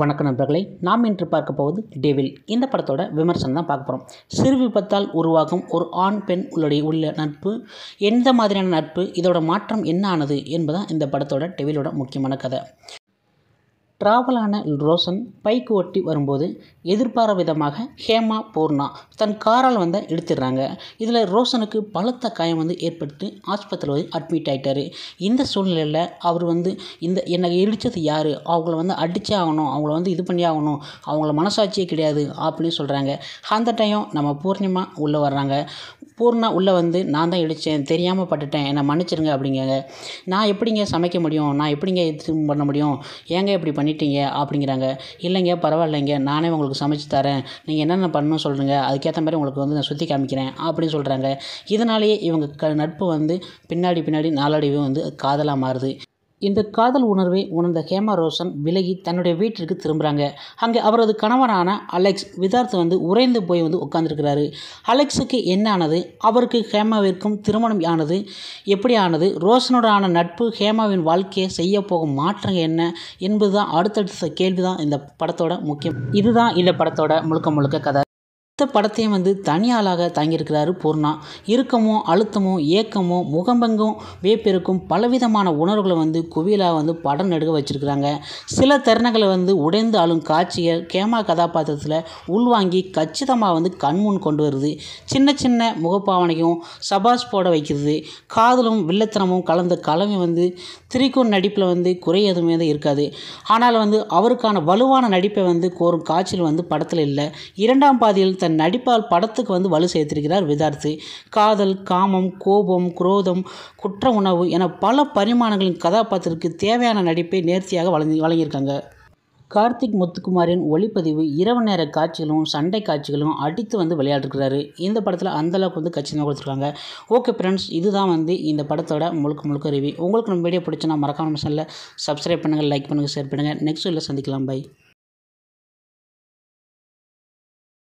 வணக்க நண்பர்களை நாம் இன்று பார்க்க போவது டேவில் இந்த படத்தோட விமர்சனம் தான் பார்க்க போகிறோம் சிறு விபத்தால் உருவாகும் ஒரு ஆண் பெண் உள்ளடைய உள்ள நட்பு எந்த மாதிரியான நட்பு இதோட மாற்றம் என்ன ஆனது என்பதான் இந்த படத்தோட டெவிலோட முக்கியமான கதை டிராவலான ரோஷன் பைக் ஓட்டி வரும்போது எதிர்பார விதமாக ஹேமா பூர்ணா தன் காரால் வந்த எடுத்துடுறாங்க இதில் ரோஷனுக்கு பலத்த காயம் வந்து ஏற்பட்டு ஆஸ்பத்திரியில் வந்து அட்மிட் ஆகிட்டார் இந்த சூழ்நிலையில் அவர் வந்து இந்த என்னை இடித்தது யார் அவங்கள வந்து அடித்தே ஆகணும் அவங்கள வந்து இது பண்ணி ஆகணும் அவங்கள மனசாட்சியே கிடையாது அப்படின்னு சொல்கிறாங்க அந்த டைம் நம்ம பூர்ணிமா உள்ளே வர்றாங்க பூர்ணா உள்ளே வந்து நான் தான் இடித்தேன் தெரியாமல் பட்டுட்டேன் என்னை மன்னிச்சிடுங்க அப்படிங்கிறாங்க நான் எப்படிங்க சமைக்க முடியும் நான் எப்படிங்க இது பண்ண முடியும் ஏங்க இப்படி பண்ணிட்டீங்க அப்படிங்கிறாங்க இல்லைங்க பரவாயில்லைங்க நானே உங்களுக்கு சமைச்சு தரேன் நீங்கள் என்னென்ன பண்ணணும் சொல்கிறீங்க அதுக்கேற்ற மாதிரி உங்களுக்கு வந்து நான் சுற்றி காமிக்கிறேன் அப்படின்னு சொல்கிறாங்க இதனாலேயே இவங்க க நட்பு வந்து பின்னாடி பின்னாடி நாளடைவு வந்து காதலாக மாறுது இந்த காதல் உணர்வை உணர்ந்த ஹேமா ரோஷன் விலகி தன்னுடைய வீட்டிற்கு திரும்புகிறாங்க அங்கே அவரது கணவனான அலெக்ஸ் விதார்த்து வந்து உறைந்து போய் வந்து உட்காந்துருக்கிறாரு அலெக்ஸுக்கு என்ன ஆனது அவருக்கு ஹேமாவிற்கும் திருமணம் ஆனது எப்படி ஆனது ரோஷனோடான நட்பு ஹேமாவின் வாழ்க்கையை செய்ய போகும் மாற்றங்கள் என்ன என்பது தான் அடுத்தடுத்த கேள்வி தான் இந்த படத்தோட முக்கியம் இதுதான் இந்த படத்தோட முழுக்க முழுக்க கதை இந்த படத்தையும் வந்து தனியாளாக தாங்கியிருக்கிறாரு பூர்ணா இறுக்கமோ அழுத்தமோ ஏக்கமோ முகம்பங்கும் வேப்பெருக்கும் பலவிதமான உணர்வுகளை வந்து குவியலாக வந்து படம் நெடுக வச்சுருக்கிறாங்க சில தருணங்களை வந்து உடைந்து ஆளும் காட்சிகள் கேமா கதாபாத்திரத்தில் உள்வாங்கி கச்சிதமாக வந்து கண்முன் கொண்டு வருது சின்ன சின்ன முகப்பாவனையும் சபாஸ் போட வைக்கிறது காதலும் வில்லத்தனமும் கலந்த கலவை வந்து திரிக்கும் நடிப்பில் வந்து குறை எதுவுமே தான் இருக்காது ஆனால் வந்து அவருக்கான வலுவான நடிப்பை வந்து கோரும் காட்சியில் வந்து படத்தில் இல்லை இரண்டாம் பாதியில் தன் நடிப்பால் படத்துக்கு வந்து வலு சேர்த்திருக்கிறார் விதார்த்தி காதல் காமம் கோபம் குரோதம் குற்ற உணவு என பல பரிமாணங்களின் கதாபாத்திரத்திற்கு தேவையான நடிப்பை நேர்த்தியாக வழங்கி வழங்கியிருக்காங்க கார்த்திக் முத்துக்குமாரின் ஒளிப்பதிவு இரவு நேர காட்சிகளும் சண்டை காட்சிகளும் அடித்து வந்து விளையாட்டுருக்கிறாரு இந்த படத்தில் அந்தளவுக்கு வந்து தான் கொடுத்துருக்காங்க ஓகே ஃப்ரெண்ட்ஸ் இதுதான் வந்து இந்த படத்தோட முழுக்க முழுக்க ரிவ்யூ உங்களுக்கு நம்ம வீடியோ பிடிச்சுன்னா மறக்காமல் சப்ஸ்கிரைப் பண்ணுங்கள் லைக் பண்ணுங்கள் ஷேர் பண்ணுங்கள் நெக்ஸ்ட் வீடியோ சந்திக்கலாம் பை